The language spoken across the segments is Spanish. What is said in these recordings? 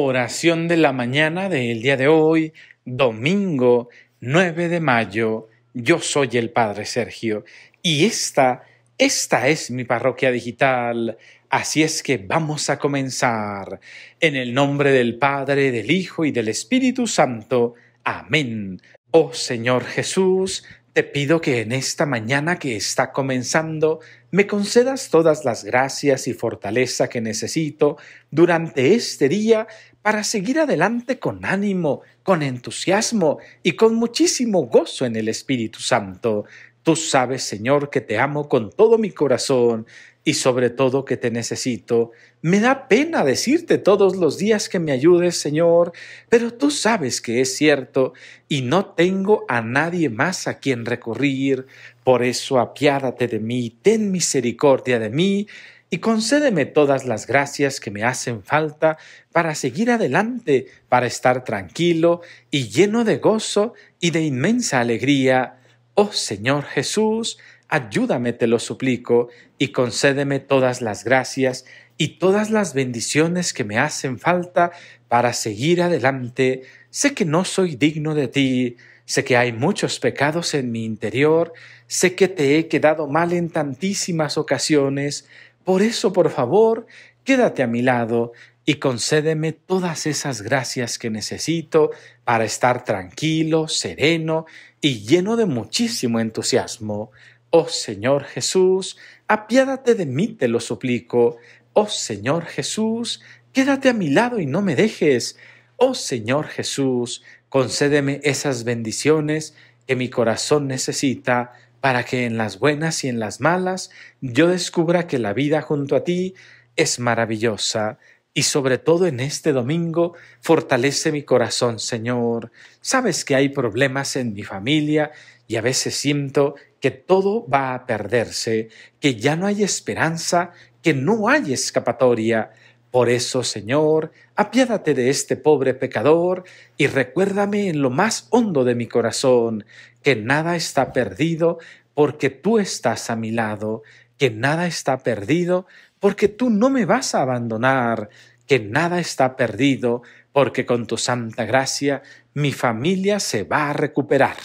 Oración de la mañana del día de hoy, domingo 9 de mayo. Yo soy el Padre Sergio y esta, esta es mi parroquia digital. Así es que vamos a comenzar. En el nombre del Padre, del Hijo y del Espíritu Santo. Amén. Oh Señor Jesús, te pido que en esta mañana que está comenzando me concedas todas las gracias y fortaleza que necesito durante este día para seguir adelante con ánimo, con entusiasmo y con muchísimo gozo en el Espíritu Santo. Tú sabes, Señor, que te amo con todo mi corazón y sobre todo que te necesito. Me da pena decirte todos los días que me ayudes, Señor, pero tú sabes que es cierto y no tengo a nadie más a quien recurrir. Por eso apiádate de mí, ten misericordia de mí y concédeme todas las gracias que me hacen falta para seguir adelante, para estar tranquilo y lleno de gozo y de inmensa alegría. Oh Señor Jesús, ayúdame, te lo suplico, y concédeme todas las gracias y todas las bendiciones que me hacen falta para seguir adelante. Sé que no soy digno de ti, sé que hay muchos pecados en mi interior, sé que te he quedado mal en tantísimas ocasiones, por eso, por favor, quédate a mi lado y concédeme todas esas gracias que necesito para estar tranquilo, sereno y lleno de muchísimo entusiasmo Oh Señor Jesús, apiádate de mí, te lo suplico. Oh Señor Jesús, quédate a mi lado y no me dejes. Oh Señor Jesús, concédeme esas bendiciones que mi corazón necesita para que en las buenas y en las malas yo descubra que la vida junto a ti es maravillosa. Y sobre todo en este domingo, fortalece mi corazón, Señor. Sabes que hay problemas en mi familia y a veces siento que todo va a perderse, que ya no hay esperanza, que no hay escapatoria. Por eso, Señor, apiádate de este pobre pecador y recuérdame en lo más hondo de mi corazón que nada está perdido porque tú estás a mi lado, que nada está perdido porque tú no me vas a abandonar, que nada está perdido porque con tu santa gracia mi familia se va a recuperar.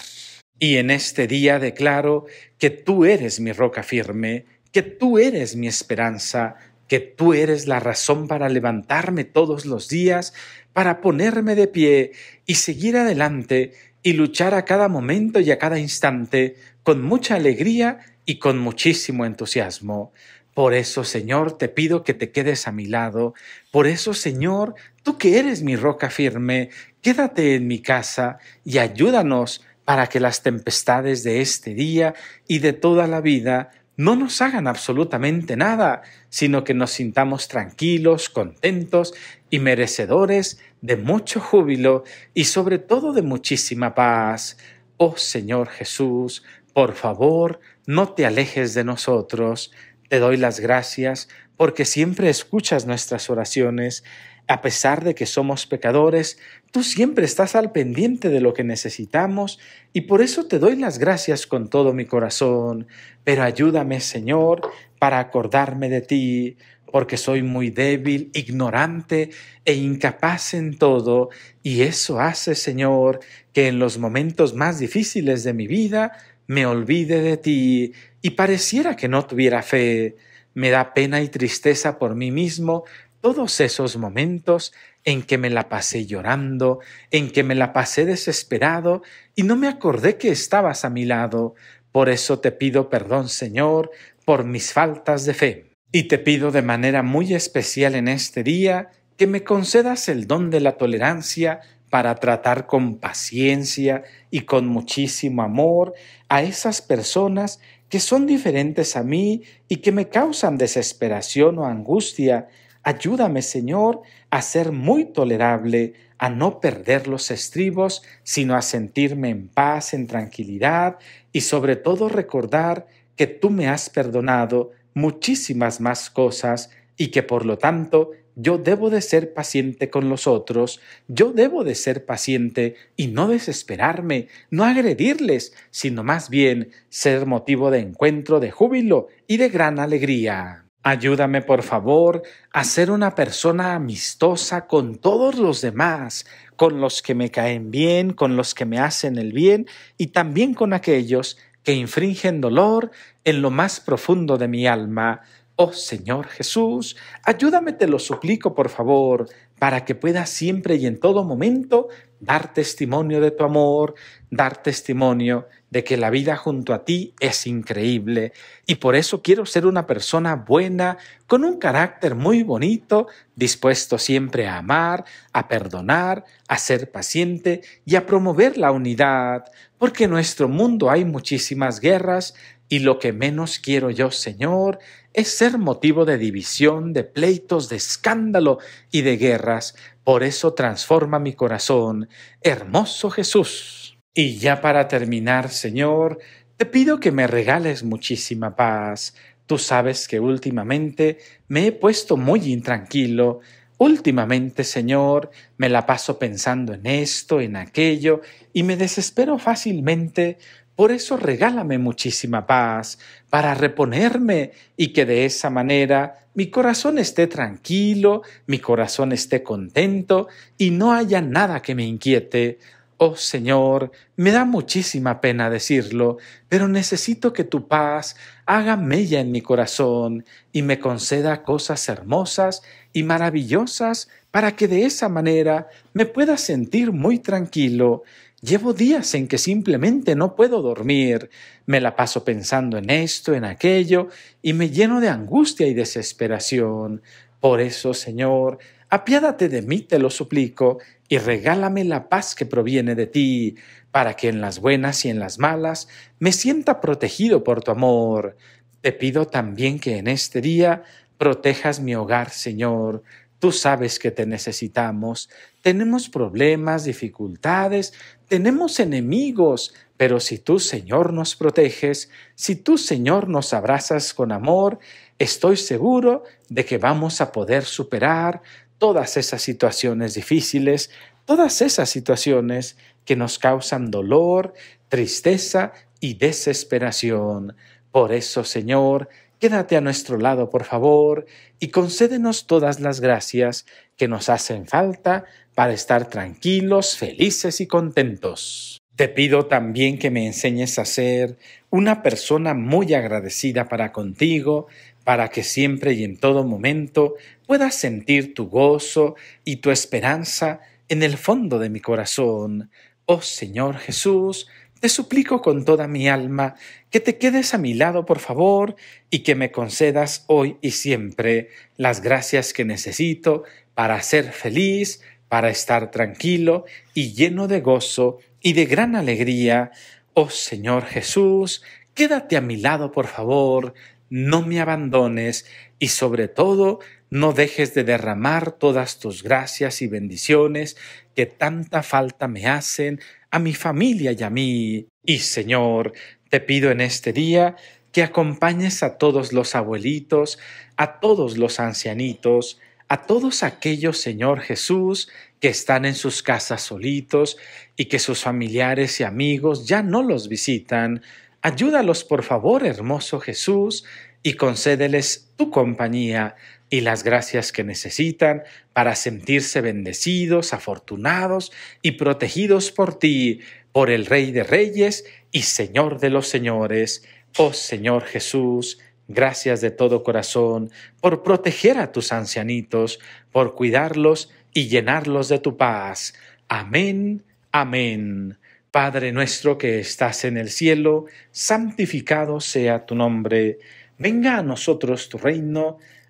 Y en este día declaro que tú eres mi roca firme, que tú eres mi esperanza, que tú eres la razón para levantarme todos los días, para ponerme de pie y seguir adelante y luchar a cada momento y a cada instante con mucha alegría y con muchísimo entusiasmo. Por eso, Señor, te pido que te quedes a mi lado. Por eso, Señor, tú que eres mi roca firme, quédate en mi casa y ayúdanos para que las tempestades de este día y de toda la vida no nos hagan absolutamente nada, sino que nos sintamos tranquilos, contentos y merecedores de mucho júbilo y sobre todo de muchísima paz. Oh Señor Jesús, por favor, no te alejes de nosotros. Te doy las gracias porque siempre escuchas nuestras oraciones a pesar de que somos pecadores, tú siempre estás al pendiente de lo que necesitamos y por eso te doy las gracias con todo mi corazón. Pero ayúdame, Señor, para acordarme de ti, porque soy muy débil, ignorante e incapaz en todo, y eso hace, Señor, que en los momentos más difíciles de mi vida me olvide de ti y pareciera que no tuviera fe. Me da pena y tristeza por mí mismo todos esos momentos en que me la pasé llorando, en que me la pasé desesperado y no me acordé que estabas a mi lado. Por eso te pido perdón, Señor, por mis faltas de fe. Y te pido de manera muy especial en este día que me concedas el don de la tolerancia para tratar con paciencia y con muchísimo amor a esas personas que son diferentes a mí y que me causan desesperación o angustia Ayúdame, Señor, a ser muy tolerable, a no perder los estribos, sino a sentirme en paz, en tranquilidad y sobre todo recordar que tú me has perdonado muchísimas más cosas y que por lo tanto yo debo de ser paciente con los otros, yo debo de ser paciente y no desesperarme, no agredirles, sino más bien ser motivo de encuentro, de júbilo y de gran alegría. Ayúdame, por favor, a ser una persona amistosa con todos los demás, con los que me caen bien, con los que me hacen el bien y también con aquellos que infringen dolor en lo más profundo de mi alma. Oh Señor Jesús, ayúdame, te lo suplico, por favor, para que pueda siempre y en todo momento dar testimonio de tu amor, dar testimonio de que la vida junto a ti es increíble. Y por eso quiero ser una persona buena, con un carácter muy bonito, dispuesto siempre a amar, a perdonar, a ser paciente y a promover la unidad, porque en nuestro mundo hay muchísimas guerras y lo que menos quiero yo, Señor, es ser motivo de división, de pleitos, de escándalo y de guerras. Por eso transforma mi corazón, hermoso Jesús. Y ya para terminar, Señor, te pido que me regales muchísima paz. Tú sabes que últimamente me he puesto muy intranquilo. Últimamente, Señor, me la paso pensando en esto, en aquello, y me desespero fácilmente por eso regálame muchísima paz para reponerme y que de esa manera mi corazón esté tranquilo, mi corazón esté contento y no haya nada que me inquiete. Oh Señor, me da muchísima pena decirlo, pero necesito que tu paz haga mella en mi corazón y me conceda cosas hermosas y maravillosas para que de esa manera me pueda sentir muy tranquilo Llevo días en que simplemente no puedo dormir, me la paso pensando en esto, en aquello, y me lleno de angustia y desesperación. Por eso, Señor, apiádate de mí, te lo suplico, y regálame la paz que proviene de ti, para que en las buenas y en las malas me sienta protegido por tu amor. Te pido también que en este día protejas mi hogar, Señor, Tú sabes que te necesitamos. Tenemos problemas, dificultades, tenemos enemigos, pero si tú, Señor, nos proteges, si tú, Señor, nos abrazas con amor, estoy seguro de que vamos a poder superar todas esas situaciones difíciles, todas esas situaciones que nos causan dolor, tristeza y desesperación. Por eso, Señor, Quédate a nuestro lado, por favor, y concédenos todas las gracias que nos hacen falta para estar tranquilos, felices y contentos. Te pido también que me enseñes a ser una persona muy agradecida para contigo, para que siempre y en todo momento puedas sentir tu gozo y tu esperanza en el fondo de mi corazón. Oh Señor Jesús, te suplico con toda mi alma que te quedes a mi lado, por favor, y que me concedas hoy y siempre las gracias que necesito para ser feliz, para estar tranquilo y lleno de gozo y de gran alegría. Oh Señor Jesús, quédate a mi lado, por favor, no me abandones y sobre todo no dejes de derramar todas tus gracias y bendiciones que tanta falta me hacen a mi familia y a mí. Y Señor, te pido en este día que acompañes a todos los abuelitos, a todos los ancianitos, a todos aquellos, Señor Jesús, que están en sus casas solitos y que sus familiares y amigos ya no los visitan. Ayúdalos, por favor, hermoso Jesús, y concédeles tu compañía y las gracias que necesitan para sentirse bendecidos, afortunados y protegidos por ti, por el Rey de Reyes y Señor de los Señores. Oh Señor Jesús, gracias de todo corazón por proteger a tus ancianitos, por cuidarlos y llenarlos de tu paz. Amén, amén. Padre nuestro que estás en el cielo, santificado sea tu nombre. Venga a nosotros tu reino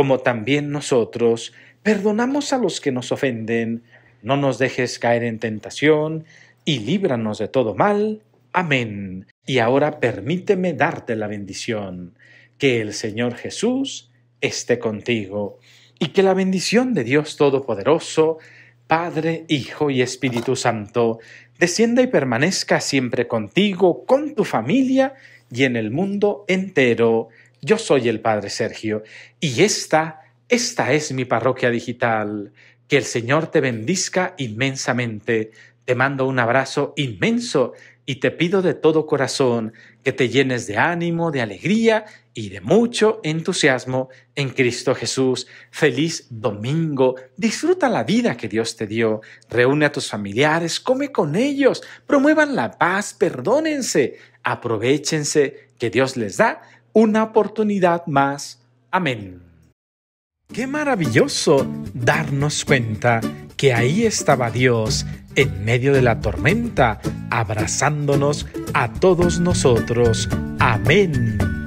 como también nosotros perdonamos a los que nos ofenden, no nos dejes caer en tentación, y líbranos de todo mal. Amén. Y ahora permíteme darte la bendición. Que el Señor Jesús esté contigo, y que la bendición de Dios Todopoderoso, Padre, Hijo y Espíritu Santo, descienda y permanezca siempre contigo, con tu familia y en el mundo entero yo soy el Padre Sergio y esta, esta es mi parroquia digital. Que el Señor te bendizca inmensamente. Te mando un abrazo inmenso y te pido de todo corazón que te llenes de ánimo, de alegría y de mucho entusiasmo en Cristo Jesús. Feliz domingo. Disfruta la vida que Dios te dio. Reúne a tus familiares, come con ellos, promuevan la paz, perdónense, aprovechense que Dios les da una oportunidad más. Amén. Qué maravilloso darnos cuenta que ahí estaba Dios en medio de la tormenta, abrazándonos a todos nosotros. Amén.